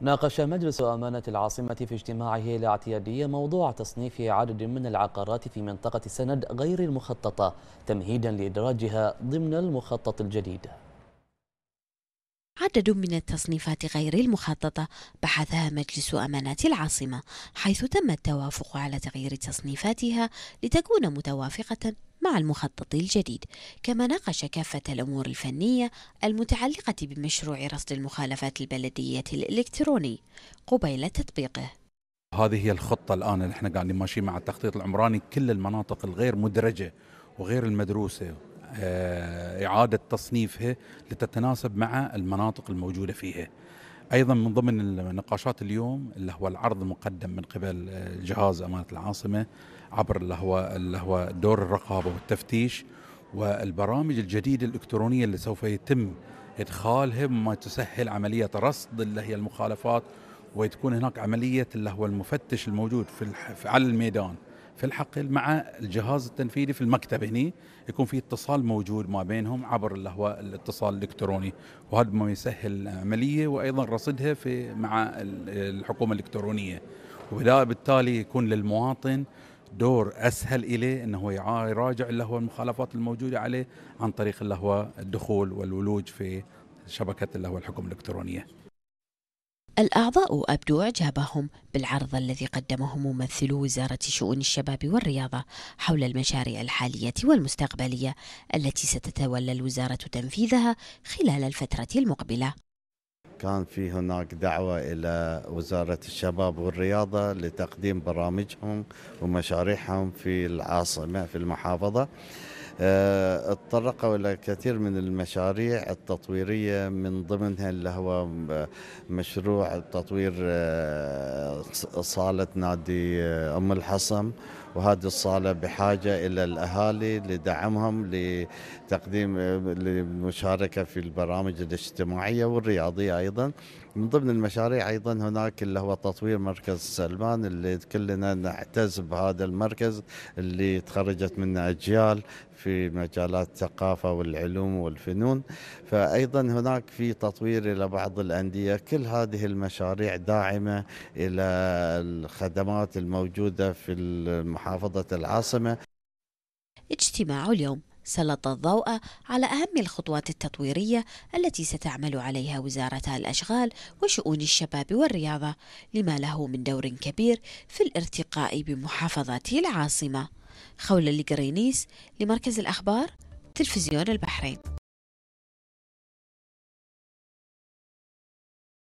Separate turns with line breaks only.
ناقش مجلس أمانة العاصمة في اجتماعه الاعتيادي موضوع تصنيف عدد من العقارات
في منطقة سند غير المخططة تمهيدا لإدراجها ضمن المخطط
الجديد عدد من التصنيفات غير المخططة بحثها مجلس أمانات العاصمة حيث تم التوافق على تغيير تصنيفاتها لتكون متوافقة مع المخطط الجديد كما ناقش كافة الأمور الفنية المتعلقة بمشروع رصد المخالفات البلدية الإلكتروني قبيل تطبيقه
هذه هي الخطة الآن اللي احنا قاعدين ماشيين مع التخطيط العمراني كل المناطق الغير مدرجة وغير المدروسة آه، إعادة تصنيفها لتتناسب مع المناطق الموجودة فيها ايضا من ضمن النقاشات اليوم اللي هو العرض المقدم من قبل آه، جهاز امانه العاصمه عبر اللي هو اللي هو دور الرقابه والتفتيش والبرامج الجديده الالكترونيه اللي سوف يتم ادخالها مما تسهل عمليه رصد اللي هي المخالفات وتكون هناك عمليه اللي هو المفتش الموجود في على الميدان في الحقل مع الجهاز التنفيذي في المكتب هنا يكون في اتصال موجود ما بينهم عبر اللي هو الاتصال الالكتروني وهذا ما يسهل العمليه وايضا رصدها في مع الحكومه الالكترونيه وبالتالي يكون للمواطن دور اسهل اليه انه يراجع اللي هو المخالفات الموجوده عليه عن طريق اللي هو الدخول والولوج في شبكه اللي هو الحكومه الالكترونيه
الأعضاء أبدوا إعجابهم بالعرض الذي قدمه ممثلو وزارة شؤون الشباب والرياضة حول المشاريع الحالية والمستقبلية التي ستتولى الوزارة تنفيذها خلال الفترة المقبلة.
كان في هناك دعوة إلى وزارة الشباب والرياضة لتقديم برامجهم ومشاريعهم في العاصمة في المحافظة. آه، اتطرقوا إلى كثير من المشاريع التطويرية من ضمنها اللي هو مشروع تطوير آه، صالة نادي آه، أم الحصم وهذه الصالة بحاجة إلى الأهالي لدعمهم لتقديم للمشاركة في البرامج الاجتماعية والرياضية أيضا من ضمن المشاريع ايضا هناك اللي هو تطوير مركز سلمان اللي كلنا نعتز بهذا المركز اللي تخرجت منه اجيال في مجالات الثقافة والعلوم والفنون فأيضا هناك في تطوير إلى بعض الأندية كل هذه المشاريع داعمة إلى الخدمات الموجودة في محافظة
العاصمة اجتماع اليوم سلط الضوء على أهم الخطوات التطويرية التي ستعمل عليها وزارة الأشغال وشؤون الشباب والرياضة لما له من دور كبير في الارتقاء بمحافظة العاصمة خولة لقرينيس لمركز الأخبار تلفزيون البحرين